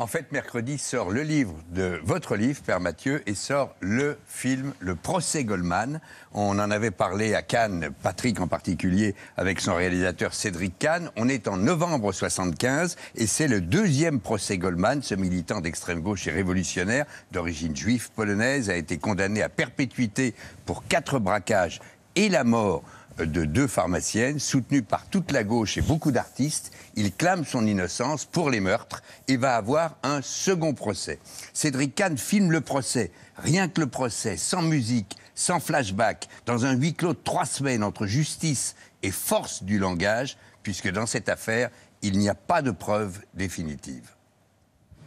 En fait, mercredi sort le livre de votre livre, Père Mathieu, et sort le film Le procès Goldman. On en avait parlé à Cannes, Patrick en particulier, avec son réalisateur Cédric Kahn. On est en novembre 75 et c'est le deuxième procès Goldman. Ce militant d'extrême gauche et révolutionnaire, d'origine juive polonaise, a été condamné à perpétuité pour quatre braquages et la mort de deux pharmaciennes, soutenues par toute la gauche et beaucoup d'artistes. Il clame son innocence pour les meurtres et va avoir un second procès. Cédric Kahn filme le procès, rien que le procès, sans musique, sans flashback, dans un huis clos de trois semaines entre justice et force du langage, puisque dans cette affaire, il n'y a pas de preuve définitive.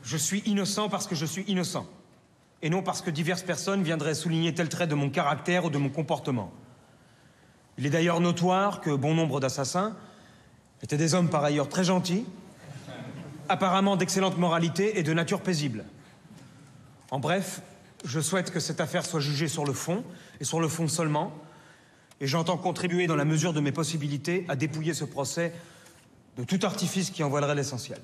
Je suis innocent parce que je suis innocent, et non parce que diverses personnes viendraient souligner tel trait de mon caractère ou de mon comportement. Il est d'ailleurs notoire que bon nombre d'assassins étaient des hommes par ailleurs très gentils, apparemment d'excellente moralité et de nature paisible. En bref, je souhaite que cette affaire soit jugée sur le fond, et sur le fond seulement, et j'entends contribuer dans la mesure de mes possibilités à dépouiller ce procès de tout artifice qui envoilerait l'essentiel.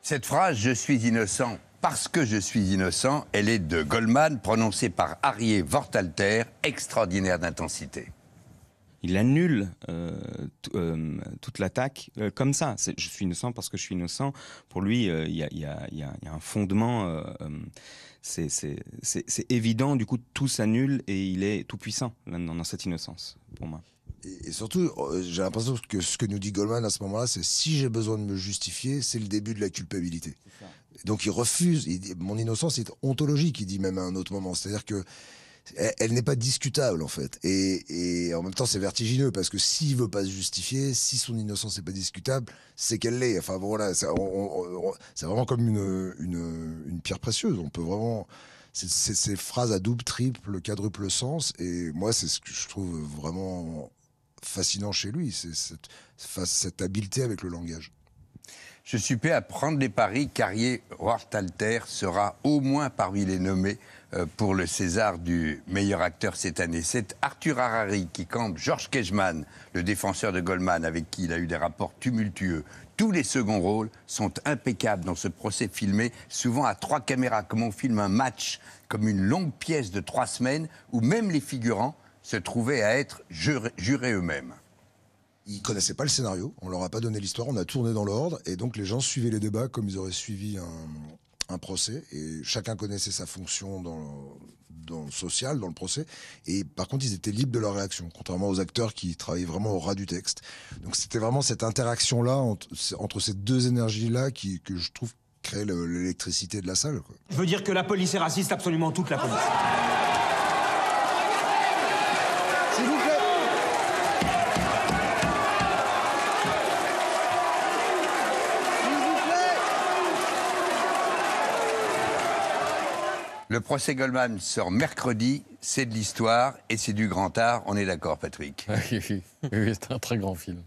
Cette phrase « Je suis innocent » Parce que je suis innocent, elle est de Goldman, prononcée par Harry Vortalter, extraordinaire d'intensité il annule euh, euh, toute l'attaque euh, comme ça. Je suis innocent parce que je suis innocent. Pour lui, il y, a, un fondement. c'est évident. Du coup, tout s'annule et il est tout puissant dans cette innocence, pour moi. Et, et surtout, j'ai l'impression que ce que nous dit Goldman à ce moment-là, c'est si j'ai besoin de me justifier, c'est le début de la culpabilité. Donc il refuse, mon innocence est ontologique, il dit même à un autre moment. C'est-à-dire que elle, n'est pas discutable en fait. Et, en même temps, c'est vertigineux parce que s'il veut pas se justifier, si son innocence n'est pas discutable, c'est qu'elle l'est. Enfin voilà, c'est vraiment comme une, une, pierre précieuse. On peut vraiment ces phrases à double, triple, quadruple sens. Et moi, c'est ce que je trouve vraiment fascinant chez lui, c'est cette, cette habileté avec le langage. Je suis prêt à prendre les paris Carrier Wartalter sera au moins parmi les nommés euh, pour le César du meilleur acteur cette année. C'est Arthur Harari qui campe Georges Kejman, le défenseur de Goldman, avec qui il a eu des rapports tumultueux. Tous les seconds rôles sont impeccables dans ce procès filmé, souvent à trois caméras, comme on filme un match, comme une longue pièce de trois semaines, où même les figurants se trouvaient à être jurés eux-mêmes. Ils connaissaient pas le scénario, on leur a pas donné l'histoire, on a tourné dans l'ordre, et donc les gens suivaient les débats comme ils auraient suivi un, procès, et chacun connaissait sa fonction dans dans social, dans le procès, et par contre ils étaient libres de leur réaction, contrairement aux acteurs qui travaillaient vraiment au ras du texte. Donc c'était vraiment cette interaction-là entre, ces deux énergies-là qui, que je trouve crée l'électricité de la salle. Je veux dire que la police est raciste, absolument toute la police. Le procès Goldman sort mercredi, c'est de l'histoire et c'est du grand art, on est d'accord Patrick Oui, c'est un très grand film.